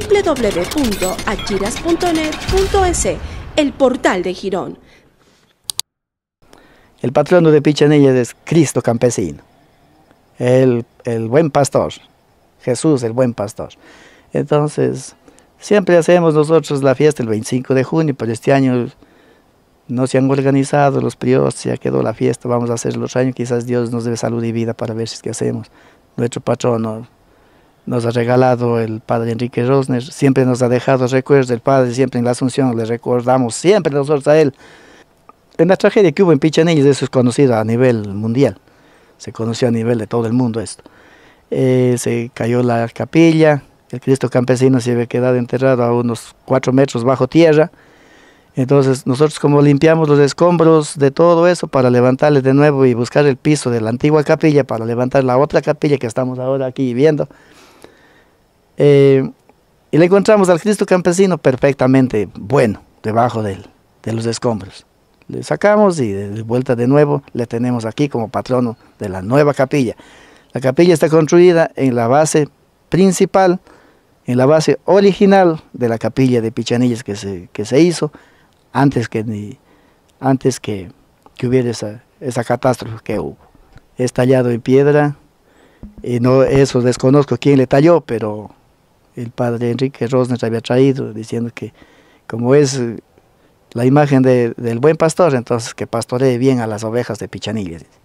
www.achiras.net.es, el portal de Girón. El patrono de Pichanilla es Cristo campesino, el, buen pastor, Jesús el buen pastor. Entonces, siempre hacemos nosotros la fiesta el 25 de junio, pero este año no se han organizado los se ha quedó la fiesta, vamos a hacer los años, quizás Dios nos dé salud y vida para ver si es que hacemos. Nuestro patrono nos ha regalado el padre Enrique Rosner, siempre nos ha dejado recuerdos del padre, siempre en la Asunción le recordamos, siempre nosotros a él. En la tragedia que hubo en Pichanilles, eso es conocido a nivel mundial, se conoció a nivel de todo el mundo esto. Eh, se cayó la capilla, el Cristo campesino se había quedado enterrado a unos cuatro metros bajo tierra, entonces nosotros como limpiamos los escombros de todo eso para levantarle de nuevo y buscar el piso de la antigua capilla para levantar la otra capilla que estamos ahora aquí viendo, eh, y le encontramos al Cristo campesino perfectamente bueno, debajo de los escombros. Le sacamos y de vuelta de nuevo le tenemos aquí como patrono de la nueva capilla. La capilla está construida en la base principal, en la base original de la capilla de Pichanillas que se, hizo antes que, antes que, hubiera esa, catástrofe que hubo. Es tallado en piedra, y no, eso desconozco quién le talló, pero el padre Enrique Rosner había traído, diciendo que como es eh, la imagen del buen pastor, entonces que pastoree bien a las ovejas de Pichanillas.